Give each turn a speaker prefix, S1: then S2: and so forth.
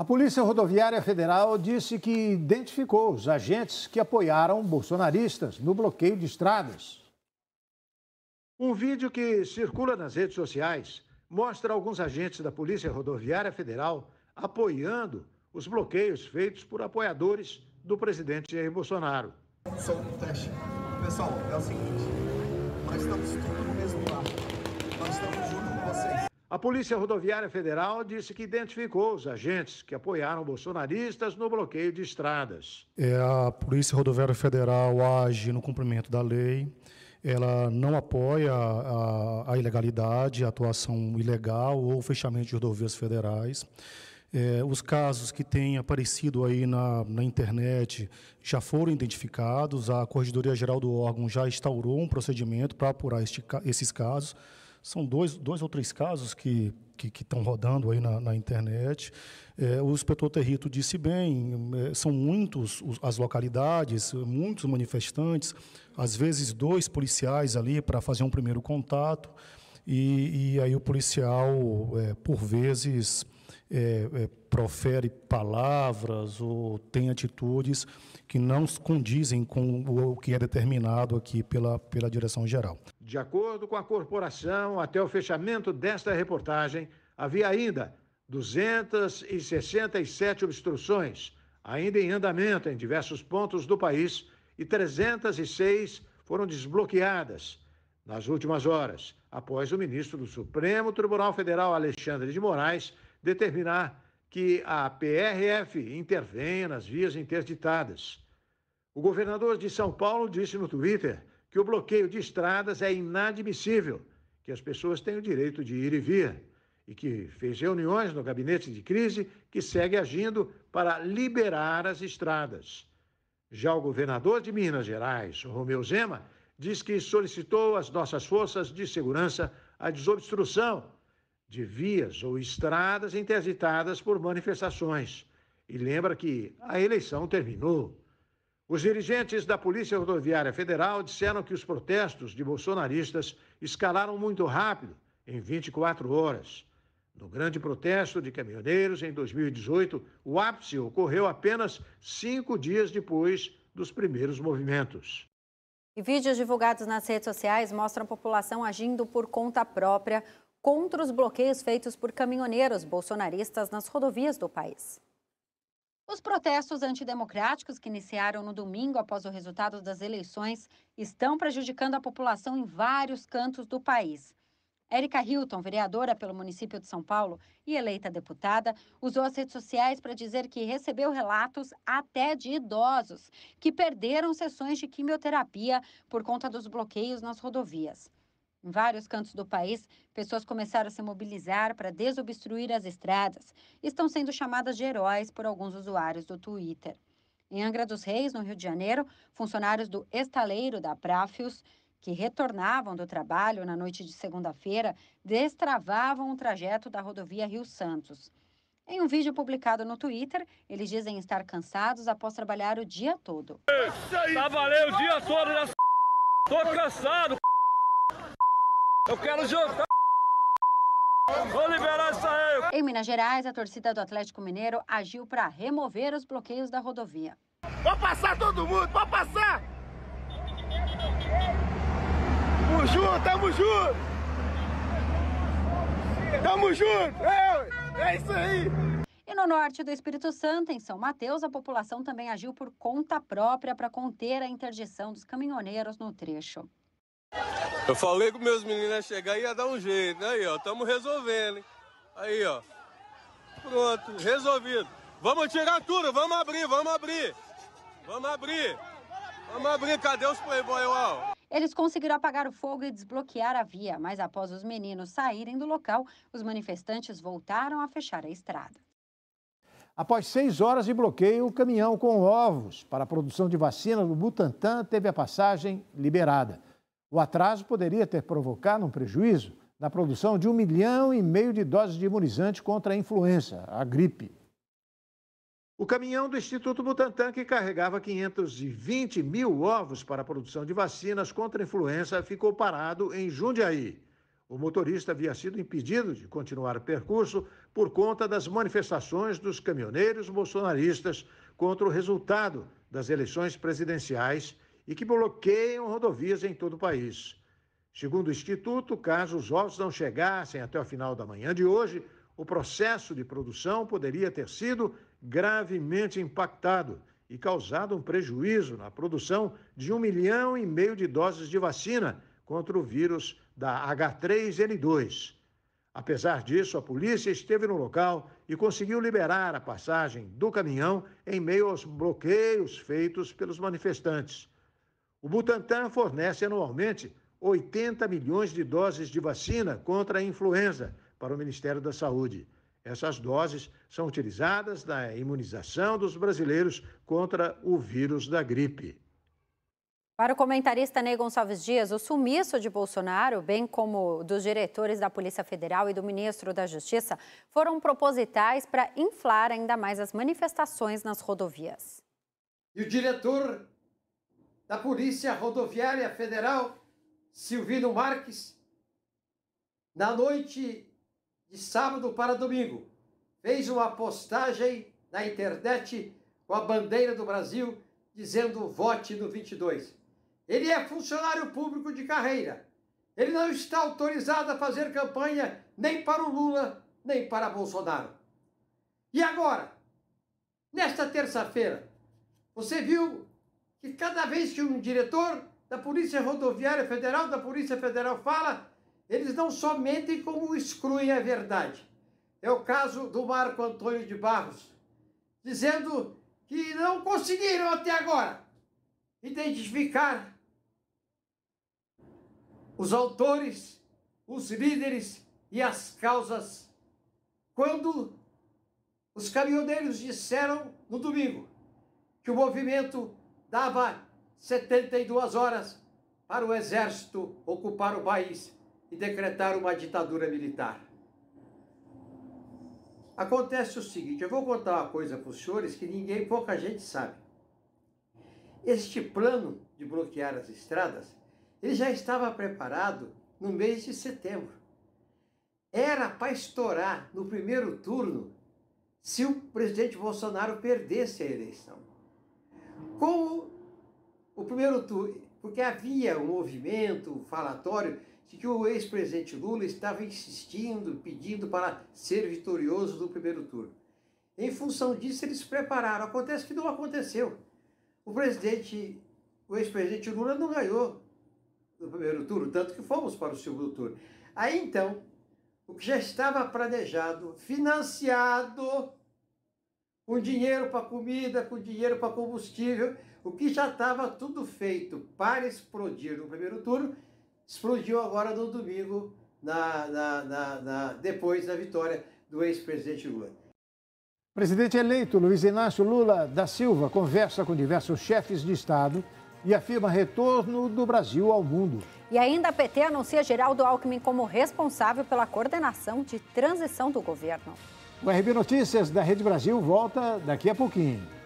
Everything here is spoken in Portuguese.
S1: A Polícia Rodoviária Federal disse que identificou os agentes que apoiaram bolsonaristas no bloqueio de estradas. Um vídeo que circula nas redes sociais mostra alguns agentes da Polícia Rodoviária Federal apoiando os bloqueios feitos por apoiadores do presidente Jair Bolsonaro.
S2: Só um teste. Pessoal, é o seguinte: nós estamos tudo no mesmo
S1: a Polícia Rodoviária Federal disse que identificou os agentes que apoiaram bolsonaristas no bloqueio de estradas. É, a Polícia Rodoviária Federal age no cumprimento da lei, ela não apoia a, a ilegalidade, a atuação ilegal ou fechamento de rodovias federais. É, os casos que têm aparecido aí na, na, internet já foram identificados, a Corregedoria Geral do órgão já instaurou um procedimento para apurar este, esses casos. São dois, dois ou três casos que que estão rodando aí na, na internet. É, o inspetor Territo disse bem, é, são muitos os, as localidades, muitos manifestantes, às vezes dois policiais ali para fazer um primeiro contato, e, e aí o policial, é, por vezes, é, é, profere palavras ou tem atitudes que não condizem com o, o que é determinado aqui pela, pela direção geral. De acordo com a corporação, até o fechamento desta reportagem, havia ainda 267 obstruções, ainda em andamento em diversos pontos do país, e 306 foram desbloqueadas nas últimas horas, após o ministro do Supremo Tribunal Federal, Alexandre de Moraes, determinar que a PRF intervenha nas vias interditadas. O governador de São Paulo disse no Twitter que o bloqueio de estradas é inadmissível, que as pessoas têm o direito de ir e vir e que fez reuniões no gabinete de crise que segue agindo para liberar as estradas. Já o governador de Minas Gerais, Romeu Zema, diz que solicitou às nossas forças de segurança a desobstrução de vias ou estradas interditadas por manifestações e lembra que a eleição terminou. Os dirigentes da Polícia Rodoviária Federal disseram que os protestos de bolsonaristas escalaram muito rápido, em 24 horas. No grande protesto de caminhoneiros em 2018, o ápice ocorreu apenas cinco dias depois dos primeiros movimentos.
S2: E vídeos divulgados nas redes sociais mostram a população agindo por conta própria contra os bloqueios feitos por caminhoneiros bolsonaristas nas rodovias do país. Os protestos antidemocráticos que iniciaram no domingo após o resultado das eleições estão prejudicando a população em vários cantos do país. Érica Hilton, vereadora pelo município de São Paulo e eleita deputada, usou as redes sociais para dizer que recebeu relatos até de idosos que perderam sessões de quimioterapia por conta dos bloqueios nas rodovias. Em vários cantos do país, pessoas começaram a se mobilizar para desobstruir as estradas e estão sendo chamadas de heróis por alguns usuários do Twitter. Em Angra dos Reis, no Rio de Janeiro, funcionários do estaleiro da Prafios, que retornavam do trabalho na noite de segunda-feira, destravavam o trajeto da rodovia Rio Santos. Em um vídeo publicado no Twitter, eles dizem estar cansados após trabalhar o dia todo. Trabalhei tá o dia todo, na... Né? tô cansado, eu quero jantar. Vou liberar isso aí. Em Minas Gerais, a torcida do Atlético Mineiro agiu para remover os bloqueios da rodovia.
S1: Pode passar todo mundo, pode passar! Tamo junto, tamo junto! Tamo junto!
S2: É, é isso aí! E no norte do Espírito Santo, em São Mateus, a população também agiu por conta própria para conter a interdição dos caminhoneiros no trecho.
S3: Eu falei com meus meninos ia né, chegar e ia dar um jeito. Né? Aí, ó, estamos resolvendo, hein? Aí, ó. Pronto, resolvido. Vamos tirar tudo, vamos abrir, vamos abrir. Vamos abrir. Vamos abrir, cadê os playboy, ó?
S2: Eles conseguiram apagar o fogo e desbloquear a via, mas após os meninos saírem do local, os manifestantes voltaram a fechar a estrada.
S1: Após seis horas de bloqueio, o caminhão com ovos para a produção de vacina do Butantan teve a passagem liberada. O atraso poderia ter provocado um prejuízo na produção de um milhão e meio de doses de imunizante contra a influenza, a gripe. O caminhão do Instituto Butantan, que carregava 520 mil ovos para a produção de vacinas contra a influenza, ficou parado em Jundiaí. O motorista havia sido impedido de continuar o percurso por conta das manifestações dos caminhoneiros bolsonaristas contra o resultado das eleições presidenciais e que bloqueiam rodovias em todo o país. Segundo o Instituto, caso os ovos não chegassem até o final da manhã de hoje, o processo de produção poderia ter sido gravemente impactado e causado um prejuízo na produção de um milhão e meio de doses de vacina contra o vírus da H3N2. Apesar disso, a polícia esteve no local e conseguiu liberar a passagem do caminhão em meio aos bloqueios feitos pelos manifestantes. O Butantan fornece anualmente 80 milhões de doses de vacina contra a influenza para o Ministério da Saúde. Essas doses são utilizadas na imunização dos brasileiros contra o vírus da gripe.
S2: Para o comentarista Ney Gonçalves Dias, o sumiço de Bolsonaro, bem como dos diretores da Polícia Federal e do ministro da Justiça, foram propositais para inflar ainda mais as manifestações nas rodovias.
S3: E o diretor da Polícia Rodoviária Federal, Silvino Marques, na noite de sábado para domingo, fez uma postagem na internet com a bandeira do Brasil dizendo vote no 22. Ele é funcionário público de carreira. Ele não está autorizado a fazer campanha nem para o Lula, nem para Bolsonaro. E agora? Nesta terça-feira, você viu que cada vez que um diretor da Polícia Rodoviária Federal, da Polícia Federal fala, eles não somente como excluem a verdade. É o caso do Marco Antônio de Barros, dizendo que não conseguiram até agora identificar os autores, os líderes e as causas quando os caminhoneiros disseram no domingo que o movimento dava 72 horas para o exército ocupar o país e decretar uma ditadura militar. Acontece o seguinte, eu vou contar uma coisa para os senhores que ninguém, pouca gente sabe. Este plano de bloquear as estradas, ele já estava preparado no mês de setembro. Era para estourar no primeiro turno se o presidente Bolsonaro perdesse a eleição com o primeiro turno, porque havia um movimento falatório de que o ex-presidente Lula estava insistindo, pedindo para ser vitorioso no primeiro turno. Em função disso, eles se prepararam. Acontece que não aconteceu. O presidente, o ex-presidente Lula não ganhou no primeiro turno, tanto que fomos para o segundo turno. Aí então, o que já estava planejado, financiado, com dinheiro para comida, com dinheiro para combustível, o que já estava tudo feito para explodir no primeiro turno, explodiu agora no domingo, na, na, na, na depois da vitória do ex-presidente Lula.
S1: Presidente eleito Luiz Inácio Lula da Silva conversa com diversos chefes de Estado e afirma retorno do Brasil ao mundo.
S2: E ainda a PT anuncia Geraldo Alckmin como responsável pela coordenação de transição do governo.
S1: O RB Notícias da Rede Brasil volta daqui a pouquinho.